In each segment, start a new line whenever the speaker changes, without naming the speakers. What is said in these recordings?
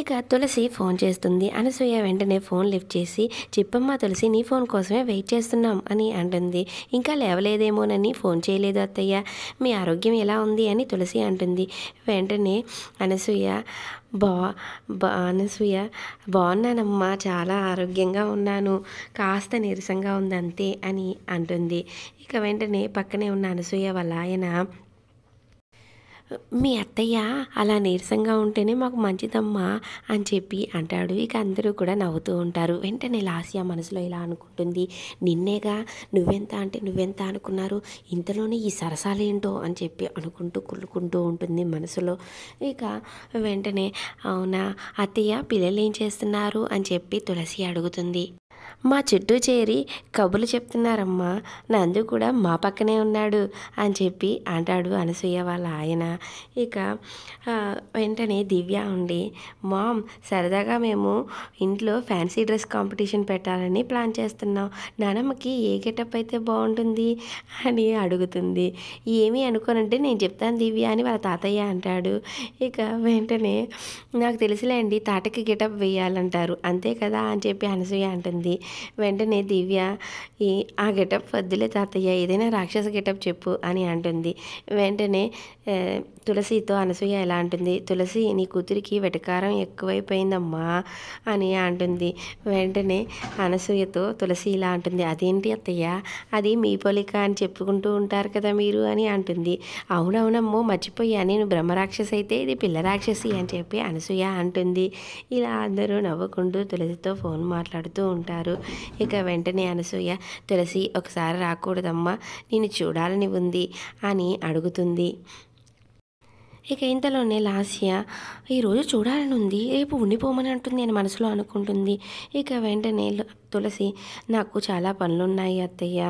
ఇక తులసి ఫోన్ చేస్తుంది అనసూయ వెంటనే ఫోన్ లిఫ్ట్ చేసి చిప్పమ్మ తులసి నీ ఫోన్ కోసమే వెయిట్ చేస్తున్నాం అని అంటుంది ఇంకా లేవలేదేమోనని ఫోన్ చేయలేదు అత్తయ్య మీ ఆరోగ్యం ఎలా ఉంది అని తులసి అంటుంది వెంటనే అనసూయ బా బా అనసూయ బాగున్నానమ్మా చాలా ఆరోగ్యంగా ఉన్నాను కాస్త నీరసంగా ఉంది అంతే అని అంటుంది ఇక వెంటనే పక్కనే ఉన్న అనసూయ వాళ్ళ ఆయన మీ అత్తయ్య అలా నీరసంగా ఉంటేనే మాకు మంచిదమ్మా అని చెప్పి అంటాడు ఇక అందరూ కూడా నవ్వుతూ ఉంటారు వెంటనే లాస్య మనసులో ఇలా అనుకుంటుంది నిన్నేగా నువ్వెంత అంటే నువ్వెంత అనుకున్నారు ఇంతలోనే ఈ సరసాలేంటో అని చెప్పి అనుకుంటూ కుళ్ళుకుంటూ ఉంటుంది మనసులో ఇక వెంటనే అవునా అత్తయ్య పిల్లలు ఏం చేస్తున్నారు అని చెప్పి తులసి అడుగుతుంది మా చుట్టూ చేరి కబుర్లు చెప్తున్నారమ్మా నందు కూడా మా పక్కనే ఉన్నాడు అని చెప్పి అంటాడు అనసూయ వాళ్ళ ఆయన ఇక వెంటనే దివ్య ఉండి మామ్ సరదాగా మేము ఇంట్లో ఫ్యాన్సీ డ్రెస్ కాంపిటీషన్ పెట్టాలని ప్లాన్ చేస్తున్నాం నానమ్మకి ఏ గెటప్ అయితే బాగుంటుంది అని అడుగుతుంది ఏమీ అనుకోనంటే నేను చెప్తాను దివ్య అని వాళ్ళ తాతయ్య అంటాడు ఇక వెంటనే నాకు తెలుసులేండి తాటకి గెటప్ వేయాలంటారు అంతే కదా అని చెప్పి అనసూయ అంటుంది వెంటనే దివ్య ఈ ఆ గెటప్ వద్దులే తాతయ్య ఏదైనా రాక్షస గెటప్ చెప్పు అని అంటుంది వెంటనే తులసితో అనసూయ ఎలా అంటుంది తులసి నీ కూతురికి వెటకారం ఎక్కువైపోయిందమ్మా అని అంటుంది వెంటనే అనసూయతో తులసి ఇలా అంటుంది అదేంటి అత్తయ్య అది మీ పోలిక అని చెప్పుకుంటూ ఉంటారు కదా మీరు అని అంటుంది అవునవునమ్మో మర్చిపోయా నేను బ్రహ్మరాక్షసి అయితే ఇది పిల్ల రాక్షసి అని చెప్పి అనసూయ అంటుంది ఇలా అందరూ నవ్వుకుంటూ తులసితో ఫోన్ మాట్లాడుతూ ఉంటారు అన్నారు ఇక వెంటనే అనసూయ తులసి ఒకసారి రాకూడదమ్మా నేను చూడాలని ఉంది అని అడుగుతుంది ఇక ఇంతలోనే లాస్య ఈరోజు చూడాలని ఉంది రేపు ఉండిపోమని అంటుంది నేను మనసులో అనుకుంటుంది ఇక వెంటనే తులసి నాకు చాలా పనులున్నాయి అత్తయ్య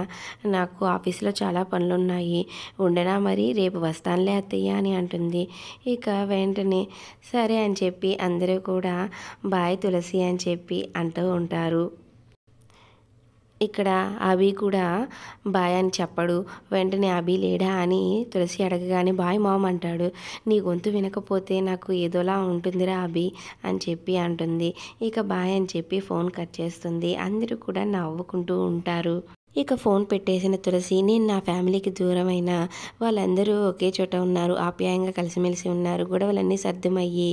నాకు ఆఫీస్లో చాలా పనులున్నాయి ఉండనా మరి రేపు వస్తానులే అత్తయ్య అని అంటుంది ఇక వెంటనే సరే అని చెప్పి అందరూ కూడా బాయ్ తులసి అని చెప్పి అంటూ ఉంటారు ఇక్కడ అభి కూడా బాయ్ అని చెప్పడు వెంటనే అభి లేడా అని తులసి అడగగానే బాయ్ మామ్ అంటాడు నీ గొంతు వినకపోతే నాకు ఏదోలా ఉంటుందిరా అభి అని చెప్పి అంటుంది ఇక బాయ్ అని చెప్పి ఫోన్ కట్ చేస్తుంది అందరూ కూడా నవ్వుకుంటూ ఉంటారు ఇక ఫోన్ పెట్టేసిన తులసి నేను నా ఫ్యామిలీకి దూరమైన వాళ్ళందరూ ఒకే చోట ఉన్నారు ఆప్యాయంగా కలిసిమెలిసి ఉన్నారు గొడవలన్నీ సర్దుమయ్యి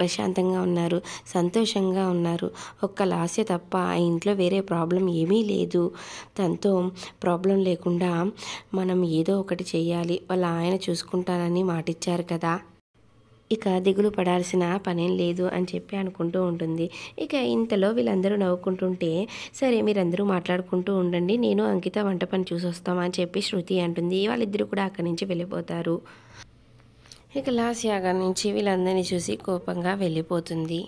ప్రశాంతంగా ఉన్నారు సంతోషంగా ఉన్నారు ఒక్క లాస్య తప్ప ఆ ఇంట్లో వేరే ప్రాబ్లం ఏమీ లేదు తనతో ప్రాబ్లం లేకుండా మనం ఏదో ఒకటి చేయాలి వాళ్ళ ఆయన చూసుకుంటారని మాటిచ్చారు కదా ఇక దిగులు పడాల్సిన పనేం లేదు అని చెప్పి అనుకుంటూ ఉంటుంది ఇక ఇంతలో వీళ్ళందరూ నవ్వుకుంటుంటే సరే మీరందరూ మాట్లాడుకుంటూ ఉండండి నేను అంకిత వంట పని చూసొస్తాం అని చెప్పి శృతి అంటుంది వాళ్ళిద్దరూ కూడా అక్కడి నుంచి వెళ్ళిపోతారు ఇక యాగర్ నుంచి వీళ్ళందరినీ చూసి కోపంగా వెళ్ళిపోతుంది